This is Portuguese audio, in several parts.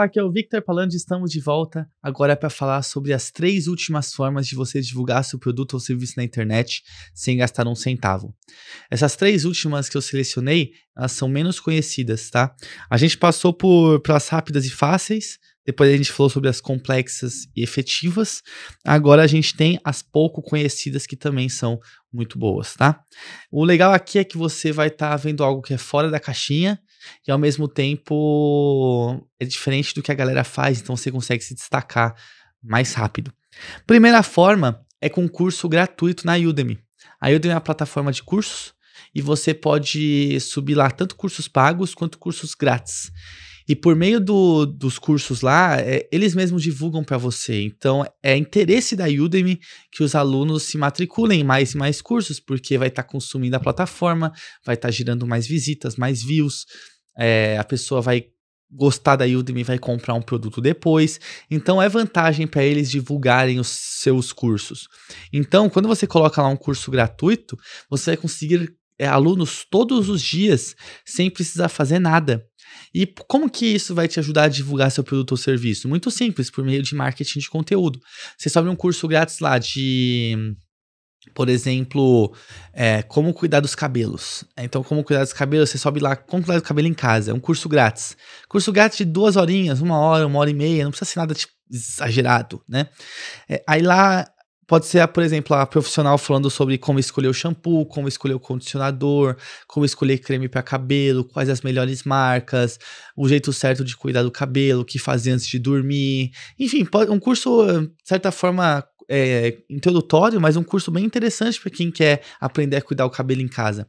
Olá, aqui é o Victor Palandi, estamos de volta agora é para falar sobre as três últimas formas de você divulgar seu produto ou serviço na internet sem gastar um centavo. Essas três últimas que eu selecionei, elas são menos conhecidas, tá? A gente passou por pelas rápidas e fáceis, depois a gente falou sobre as complexas e efetivas. Agora a gente tem as pouco conhecidas que também são muito boas, tá? O legal aqui é que você vai estar tá vendo algo que é fora da caixinha e ao mesmo tempo é diferente do que a galera faz, então você consegue se destacar mais rápido. Primeira forma é com curso gratuito na Udemy. A Udemy é uma plataforma de cursos e você pode subir lá tanto cursos pagos quanto cursos grátis. E por meio do, dos cursos lá, é, eles mesmos divulgam para você. Então, é interesse da Udemy que os alunos se matriculem em mais e mais cursos, porque vai estar tá consumindo a plataforma, vai estar tá girando mais visitas, mais views, é, a pessoa vai gostar da Udemy vai comprar um produto depois. Então é vantagem para eles divulgarem os seus cursos. Então, quando você coloca lá um curso gratuito, você vai conseguir é, alunos todos os dias sem precisar fazer nada. E como que isso vai te ajudar a divulgar seu produto ou serviço? Muito simples, por meio de marketing de conteúdo. Você sobe um curso grátis lá de por exemplo, é, como cuidar dos cabelos. É, então, como cuidar dos cabelos, você sobe lá, como cuidar do cabelo em casa. É um curso grátis. Curso grátis de duas horinhas, uma hora, uma hora e meia, não precisa ser nada tipo, exagerado, né? É, aí lá Pode ser, por exemplo, a profissional falando sobre como escolher o shampoo, como escolher o condicionador, como escolher creme para cabelo, quais as melhores marcas, o jeito certo de cuidar do cabelo, o que fazer antes de dormir. Enfim, um curso, de certa forma, é, introdutório, mas um curso bem interessante para quem quer aprender a cuidar o cabelo em casa.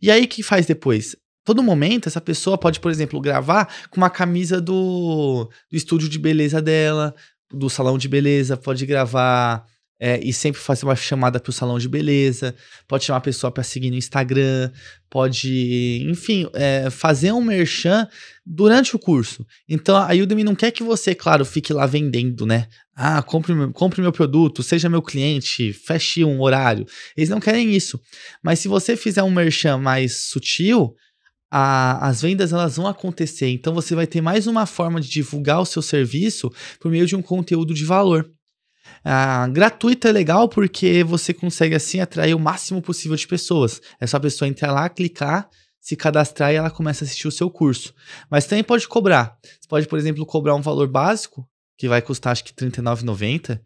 E aí, o que faz depois? Todo momento, essa pessoa pode, por exemplo, gravar com uma camisa do, do estúdio de beleza dela, do salão de beleza, pode gravar é, e sempre fazer uma chamada para o salão de beleza, pode chamar a pessoa para seguir no Instagram, pode, enfim, é, fazer um merchan durante o curso. Então a Udemy não quer que você, claro, fique lá vendendo, né? Ah, compre, compre meu produto, seja meu cliente, feche um horário. Eles não querem isso. Mas se você fizer um merchan mais sutil, a, as vendas elas vão acontecer. Então você vai ter mais uma forma de divulgar o seu serviço por meio de um conteúdo de valor. Ah, gratuito é legal porque você consegue assim atrair o máximo possível de pessoas. É só a pessoa entrar lá, clicar, se cadastrar e ela começa a assistir o seu curso. Mas também pode cobrar. Você pode, por exemplo, cobrar um valor básico, que vai custar acho que R$39,90,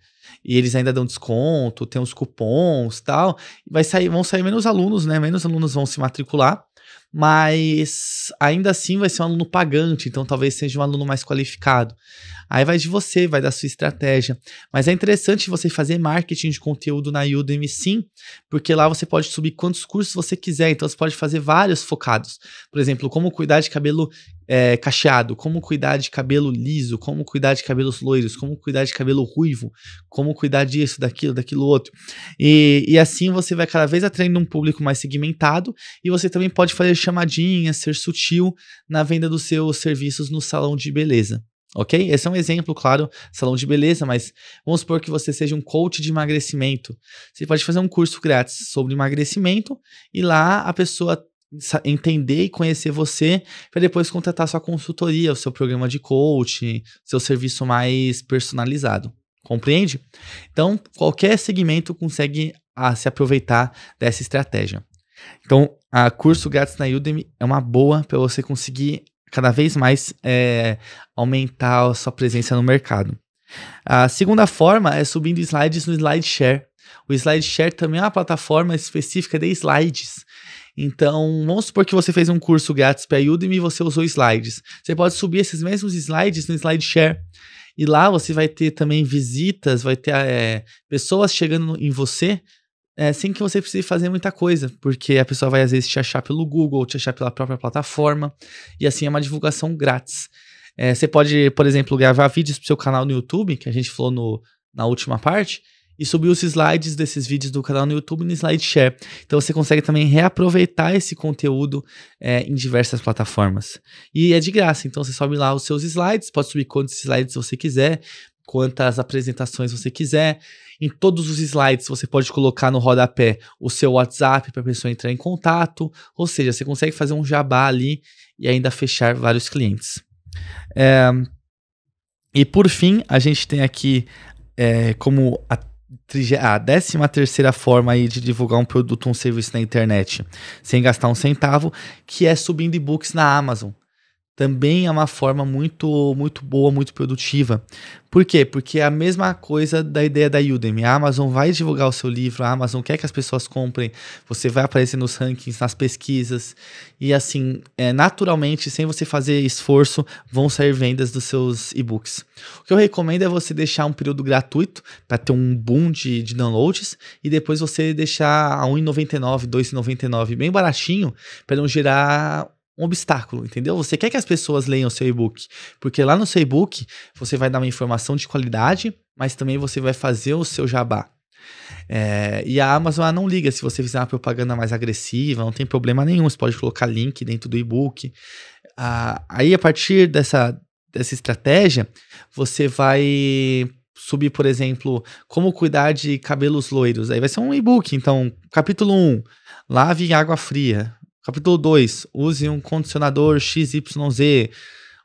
e eles ainda dão desconto, tem uns cupons tal. Vai sair, vão sair menos alunos, né? Menos alunos vão se matricular mas ainda assim vai ser um aluno pagante, então talvez seja um aluno mais qualificado. Aí vai de você, vai da sua estratégia. Mas é interessante você fazer marketing de conteúdo na Udemy sim, porque lá você pode subir quantos cursos você quiser, então você pode fazer vários focados. Por exemplo, como cuidar de cabelo é, cacheado, como cuidar de cabelo liso, como cuidar de cabelos loiros, como cuidar de cabelo ruivo, como cuidar disso, daquilo, daquilo outro. E, e assim você vai cada vez atraindo um público mais segmentado e você também pode fazer chamadinha, ser sutil na venda dos seus serviços no salão de beleza. Ok? Esse é um exemplo, claro, salão de beleza, mas vamos supor que você seja um coach de emagrecimento. Você pode fazer um curso grátis sobre emagrecimento e lá a pessoa entender e conhecer você para depois contratar sua consultoria, o seu programa de coaching, seu serviço mais personalizado. Compreende? Então, qualquer segmento consegue a, ah, se aproveitar dessa estratégia. Então, a curso grátis na Udemy é uma boa para você conseguir cada vez mais é, aumentar a sua presença no mercado. A segunda forma é subindo slides no SlideShare. O SlideShare também é uma plataforma específica de slides. Então, vamos supor que você fez um curso grátis para a Udemy e você usou slides. Você pode subir esses mesmos slides no SlideShare. E lá você vai ter também visitas, vai ter é, pessoas chegando em você é, sem que você precise fazer muita coisa, porque a pessoa vai às vezes te achar pelo Google, ou te achar pela própria plataforma, e assim é uma divulgação grátis. É, você pode, por exemplo, gravar vídeos para o seu canal no YouTube, que a gente falou no, na última parte, e subir os slides desses vídeos do canal no YouTube no SlideShare. Então você consegue também reaproveitar esse conteúdo é, em diversas plataformas. E é de graça, então você sobe lá os seus slides, pode subir quantos slides você quiser, quantas apresentações você quiser. Em todos os slides você pode colocar no rodapé o seu WhatsApp para a pessoa entrar em contato, ou seja, você consegue fazer um jabá ali e ainda fechar vários clientes. É, e por fim, a gente tem aqui é, como a a décima terceira forma aí de divulgar um produto, ou um serviço na internet, sem gastar um centavo, que é subindo e-books na Amazon também é uma forma muito muito boa, muito produtiva. Por quê? Porque é a mesma coisa da ideia da Udemy. A Amazon vai divulgar o seu livro, a Amazon quer que as pessoas comprem, você vai aparecer nos rankings, nas pesquisas, e assim, é, naturalmente, sem você fazer esforço, vão sair vendas dos seus e-books. O que eu recomendo é você deixar um período gratuito para ter um boom de, de, downloads, e depois você deixar a R$1,99, R$2,99, bem baratinho, para não gerar um obstáculo, entendeu? Você quer que as pessoas leiam o seu e-book, porque lá no seu e-book você vai dar uma informação de qualidade, mas também você vai fazer o seu jabá. É, e a Amazon não liga se você fizer uma propaganda mais agressiva, não tem problema nenhum, você pode colocar link dentro do e-book. Ah, aí a partir dessa, dessa estratégia, você vai subir, por exemplo, como cuidar de cabelos loiros. Aí vai ser um e-book, então, capítulo 1, lave em água fria. Capítulo 2. Use um condicionador XYZ.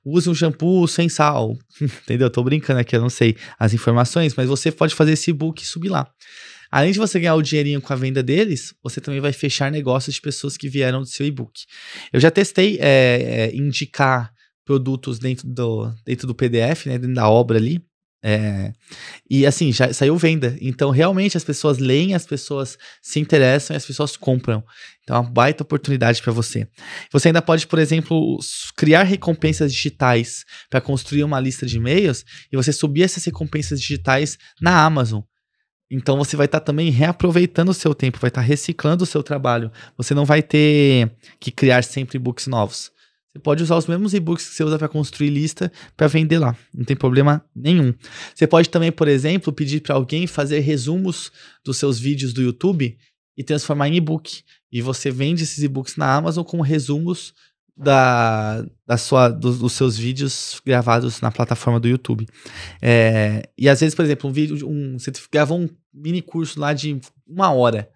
Use um shampoo sem sal. Entendeu? Tô brincando aqui, eu não sei as informações, mas você pode fazer esse book e subir lá. Além de você ganhar o dinheirinho com a venda deles, você também vai fechar negócios de pessoas que vieram do seu e-book. Eu já testei é, é, indicar produtos dentro do, dentro do PDF, né, dentro da obra ali, é, e assim, já saiu venda. Então, realmente, as pessoas leem, as pessoas se interessam e as pessoas compram. Então, é uma baita oportunidade para você. Você ainda pode, por exemplo, criar recompensas digitais para construir uma lista de e-mails e você subir essas recompensas digitais na Amazon. Então, você vai estar tá também reaproveitando o seu tempo, vai estar tá reciclando o seu trabalho. Você não vai ter que criar sempre books novos. Você pode usar os mesmos e-books que você usa para construir lista para vender lá. Não tem problema nenhum. Você pode também, por exemplo, pedir para alguém fazer resumos dos seus vídeos do YouTube e transformar em e-book. E você vende esses e-books na Amazon com resumos da, da sua, dos, dos, seus vídeos gravados na plataforma do YouTube. É, e às vezes, por exemplo, um vídeo, um, você gravou um mini curso lá de uma hora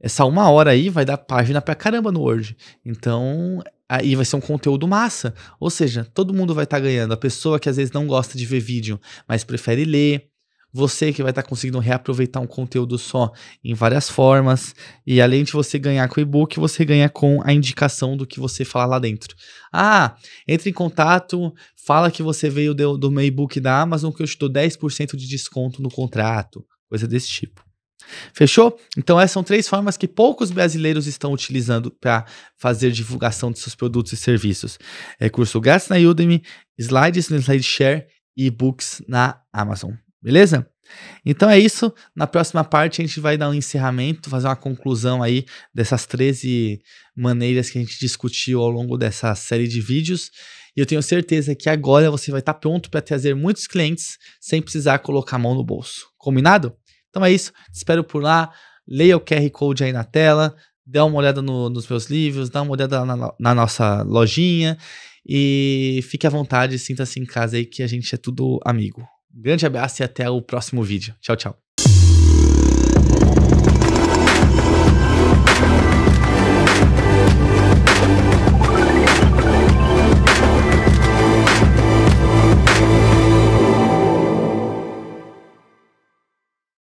essa uma hora aí vai dar página pra caramba no Word. Então, aí vai ser um conteúdo massa. Ou seja, todo mundo vai estar tá ganhando. A pessoa que às vezes não gosta de ver vídeo, mas prefere ler. Você que vai estar tá conseguindo reaproveitar um conteúdo só em várias formas. E além de você ganhar com o e-book, você ganha com a indicação do que você falar lá dentro. Ah, entre em contato, fala que você veio do, do meu e-book da Amazon, que eu te dou 10% de desconto no contrato. Coisa desse tipo. Fechou? Então, essas são três formas que poucos brasileiros estão utilizando para fazer divulgação de seus produtos e serviços: é curso grátis na Udemy, slides no SlideShare e books na Amazon. Beleza? Então é isso. Na próxima parte a gente vai dar um encerramento, fazer uma conclusão aí dessas 13 maneiras que a gente discutiu ao longo dessa série de vídeos. E eu tenho certeza que agora você vai estar tá pronto para trazer muitos clientes sem precisar colocar a mão no bolso. Combinado? Então é isso. Te espero por lá. Leia o QR Code aí na tela. Dê uma olhada no, nos meus livros. Dá uma olhada na, na nossa lojinha. E fique à vontade. Sinta-se em casa aí que a gente é tudo amigo. grande abraço e até o próximo vídeo. Tchau, tchau.